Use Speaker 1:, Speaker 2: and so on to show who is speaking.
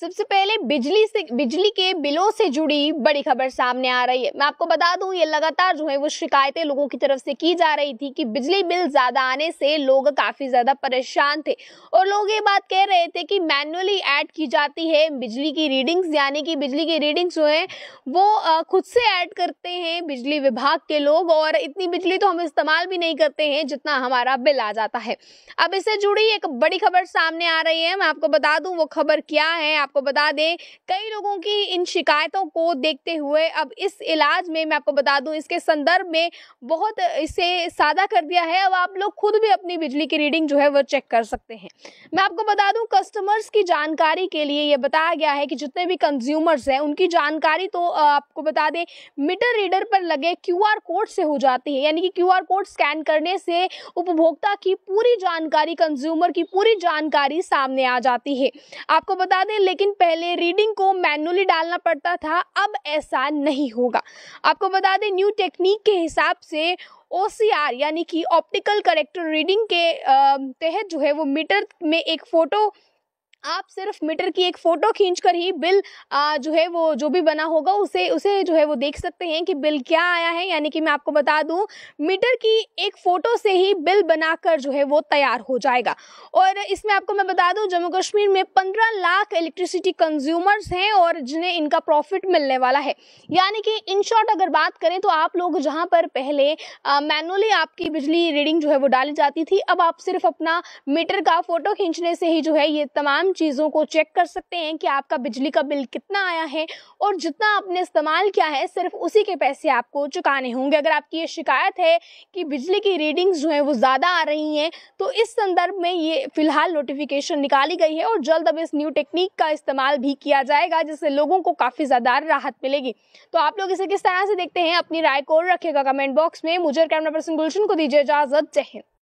Speaker 1: सबसे पहले बिजली से बिजली के बिलों से जुड़ी बड़ी खबर सामने आ रही है मैं आपको बता दूं ये लगातार जो है वो शिकायतें लोगों की तरफ से की जा रही थी कि बिजली बिल ज्यादा आने से लोग काफी ज्यादा परेशान थे और लोग ये बात कह रहे थे कि मैनुअली ऐड की जाती है बिजली की रीडिंग्स यानी कि बिजली की रीडिंग्स जो है वो खुद से ऐड करते हैं बिजली विभाग के लोग और इतनी बिजली तो हम इस्तेमाल भी नहीं करते हैं जितना हमारा बिल आ जाता है अब इससे जुड़ी एक बड़ी खबर सामने आ रही है मैं आपको बता दूँ वो खबर क्या है आपको बता दें कई लोगों की इन शिकायतों को देखते हुए अब इस इलाज में मैं आपको बता दूं इसके संदर्भ में बहुत इसे सादा कर दिया है अब आप लोग खुद भी अपनी बिजली की रीडिंग जो है वो चेक कर सकते हैं मैं आपको बता दूं कस्टमर्स की जानकारी के लिए यह बताया गया है कि जितने भी कंज्यूमर्स हैं उनकी जानकारी तो आपको बता दें मीटर रीडर पर लगे क्यू कोड से हो जाती है यानी कि क्यू कोड स्कैन करने से उपभोक्ता की पूरी जानकारी कंज्यूमर की पूरी जानकारी सामने आ जाती है आपको बता दें लेकिन पहले रीडिंग को मैनुअली डालना पड़ता था अब ऐसा नहीं होगा आपको बता दें न्यू टेक्निक के हिसाब से ओ यानी कि ऑप्टिकल करेक्टर रीडिंग के तहत जो है वो मीटर में एक फ़ोटो आप सिर्फ मीटर की एक फ़ोटो खींचकर ही बिल आ, जो है वो जो भी बना होगा उसे उसे जो है वो देख सकते हैं कि बिल क्या आया है यानी कि मैं आपको बता दूं मीटर की एक फ़ोटो से ही बिल बनाकर जो है वो तैयार हो जाएगा और इसमें आपको मैं बता दूं जम्मू कश्मीर में पंद्रह लाख इलेक्ट्रिसिटी कंज्यूमर्स हैं और जिन्हें इनका प्रॉफिट मिलने वाला है यानी कि इन शॉर्ट अगर बात करें तो आप लोग जहाँ पर पहले मैनुअली आपकी बिजली रीडिंग जो है वो डाली जाती थी अब आप सिर्फ अपना मीटर का फ़ोटो खींचने से ही जो है ये तमाम चीज़ों को चेक कर सकते हैं कि आपका बिजली का बिल कितना आया है और जितना आपने इस्तेमाल किया है सिर्फ उसी के पैसे आपको चुकाने होंगे अगर आपकी ये शिकायत है कि बिजली की रीडिंग्स जो हैं वो ज़्यादा आ रही हैं तो इस संदर्भ में ये फ़िलहाल नोटिफिकेशन निकाली गई है और जल्द अब इस न्यू टेक्निक का इस्तेमाल भी किया जाएगा जिससे लोगों को काफ़ी ज़्यादा राहत मिलेगी तो आप लोग इसे किस तरह से देखते हैं अपनी राय को रखेगा कमेंट बॉक्स में मुझे कैमरा पर्सन गुलशन को दीजिए इजाज़त जय हिंद